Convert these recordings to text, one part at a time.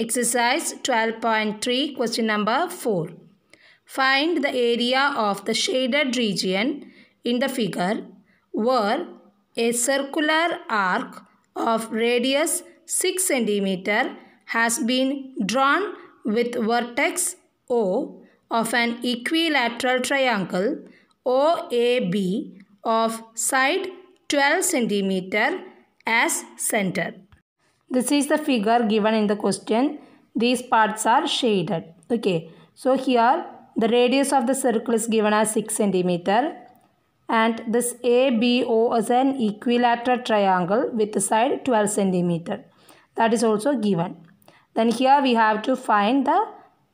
Exercise 12.3 question number 4. Find the area of the shaded region in the figure where a circular arc of radius 6 cm has been drawn with vertex O of an equilateral triangle OAB of side 12 cm as center. This is the figure given in the question. These parts are shaded. Okay. So here the radius of the circle is given as 6 centimeter and this ABO is an equilateral triangle with the side 12 centimeter. That is also given. Then here we have to find the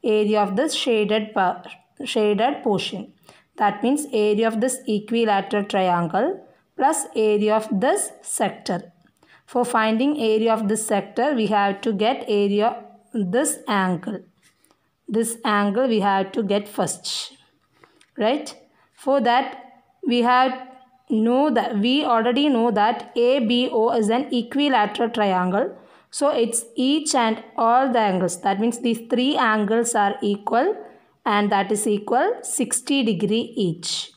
area of this shaded part, shaded portion. That means area of this equilateral triangle plus area of this sector. For finding area of this sector, we have to get area this angle. This angle we have to get first. Right? For that, we have know that we already know that ABO is an equilateral triangle. So it's each and all the angles. That means these three angles are equal and that is equal 60 degree each.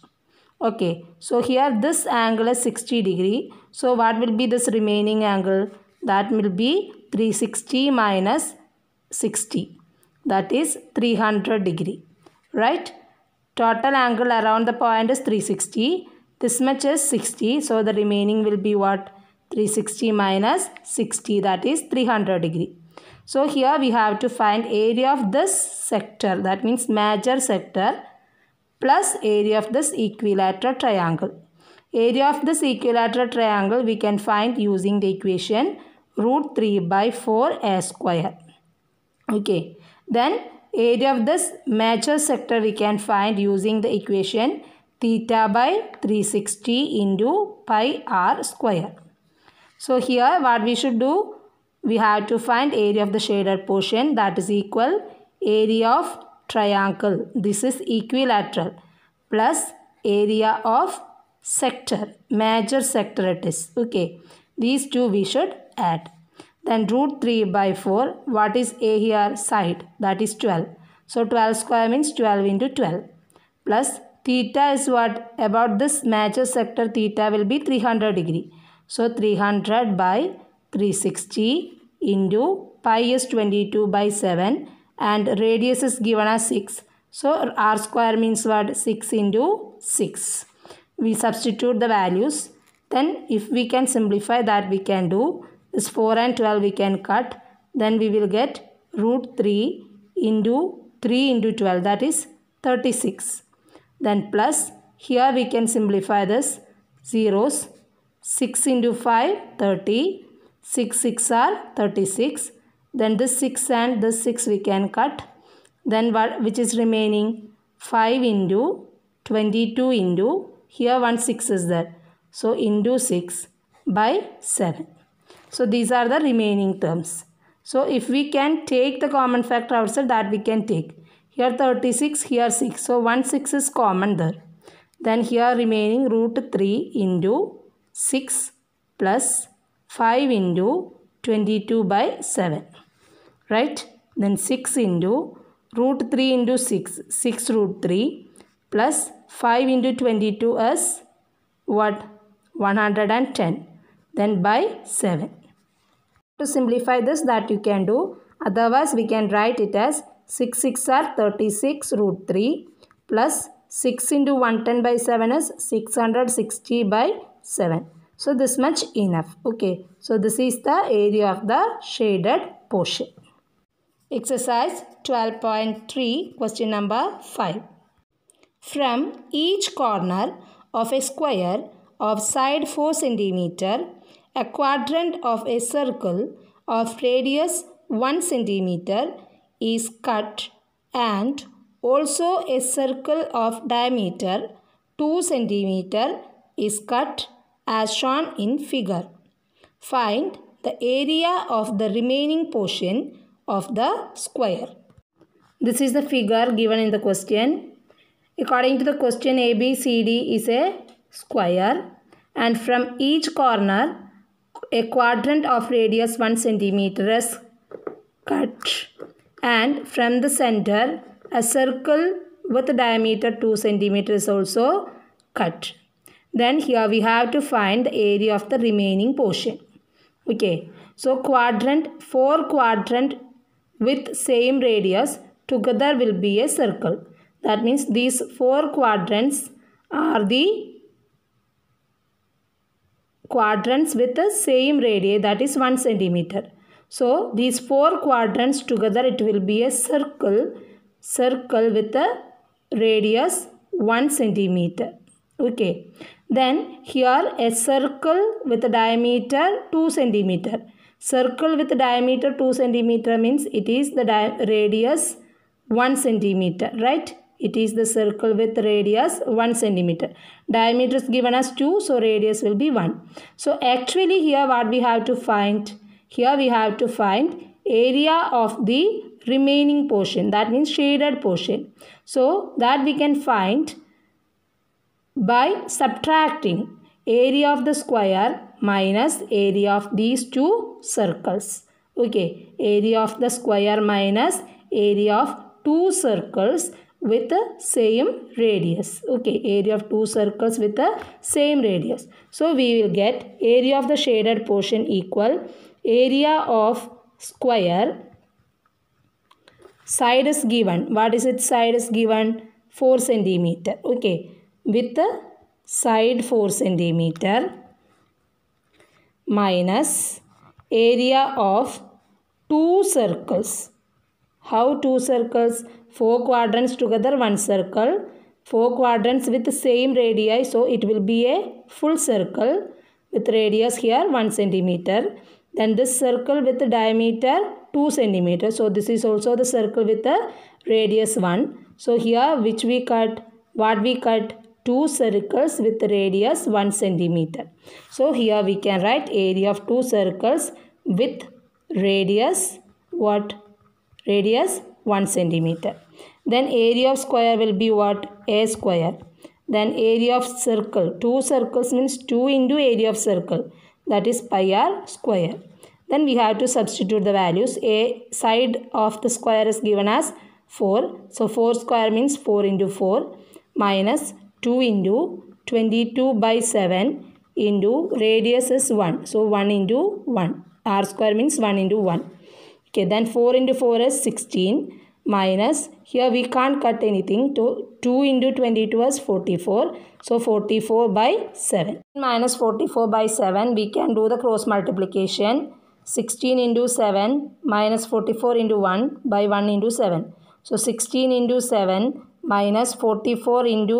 Okay, so here this angle is 60 degree. So what will be this remaining angle? That will be 360 minus 60. That is 300 degree. Right? Total angle around the point is 360. This much is 60. So the remaining will be what? 360 minus 60. That is 300 degree. So here we have to find area of this sector. That means major sector plus area of this equilateral triangle. Area of this equilateral triangle we can find using the equation root 3 by 4 a square. Okay. Then area of this major sector we can find using the equation theta by 360 into pi r square. So here what we should do? We have to find area of the shaded portion that is equal area of triangle. This is equilateral plus area of sector, major sector it is. Okay, these two we should add. Then root 3 by 4, what is A here? Side, that is 12. So 12 square means 12 into 12. Plus theta is what? About this major sector theta will be 300 degree. So 300 by 360 into pi is 22 by 7 and radius is given as 6. So r square means what? 6 into 6. We substitute the values. Then if we can simplify that we can do. This 4 and 12 we can cut. Then we will get root 3 into 3 into 12 that is 36. Then plus here we can simplify this zeros 6 into 5 30 6 6 are 36 then this 6 and this 6 we can cut then what which is remaining 5 into 22 into here one 6 is there so into 6 by 7 so these are the remaining terms so if we can take the common factor outside that we can take here 36 here 6 so 1 6 is common there then here remaining root 3 into 6 plus 5 into 22 by 7 right? Then 6 into root 3 into 6, 6 root 3 plus 5 into 22 is what? 110. Then by 7. To simplify this that you can do. Otherwise we can write it as 6 6 are 36 root 3 plus 6 into 110 by 7 is 660 by 7. So this much enough. Okay. So this is the area of the shaded portion. Exercise 12.3 question number 5. From each corner of a square of side 4 cm, a quadrant of a circle of radius 1 cm is cut and also a circle of diameter 2 cm is cut as shown in figure. Find the area of the remaining portion of the square. This is the figure given in the question. According to the question, ABCD is a square and from each corner a quadrant of radius 1 centimeters is cut and from the center a circle with diameter 2 centimeters is also cut. Then here we have to find the area of the remaining portion. Okay. So quadrant, 4 quadrant with same radius together will be a circle. That means these four quadrants are the quadrants with the same radius that is 1 centimeter. So these four quadrants together it will be a circle circle with a radius 1 centimeter. Okay. Then here a circle with a diameter 2 centimeter Circle with diameter 2 centimeter means it is the radius 1 centimeter, right? It is the circle with radius 1 centimeter. Diameter is given as 2, so radius will be 1. So actually here what we have to find? Here we have to find area of the remaining portion. That means shaded portion. So that we can find by subtracting area of the square minus area of these two circles. Okay, area of the square minus area of two circles with the same radius. Okay, area of two circles with the same radius. So, we will get area of the shaded portion equal area of square. Side is given. What is its side is given? 4 centimeter. Okay, with the side 4 centimeter minus area of two circles. How two circles? Four quadrants together, one circle. Four quadrants with same radii, so it will be a full circle with radius here 1 centimeter. Then this circle with the diameter 2 centimeter. So this is also the circle with the radius 1. So here which we cut, what we cut, two circles with radius 1 centimeter. So here we can write area of two circles with radius what? Radius 1 centimeter. Then area of square will be what? A square. Then area of circle. Two circles means 2 into area of circle. That is pi r square. Then we have to substitute the values. A side of the square is given as 4. So 4 square means 4 into 4 minus 2 into 22 by 7 into radius is 1. So 1 into 1. R square means 1 into 1. Okay, then 4 into 4 is 16 minus here we can't cut anything to 2 into 22 is 44 so 44 by 7 minus 44 by 7 we can do the cross multiplication 16 into 7 minus 44 into 1 by 1 into 7 so 16 into 7 minus 44 into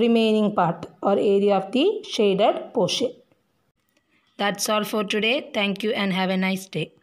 remaining part or area of the shaded portion. That's all for today. Thank you and have a nice day.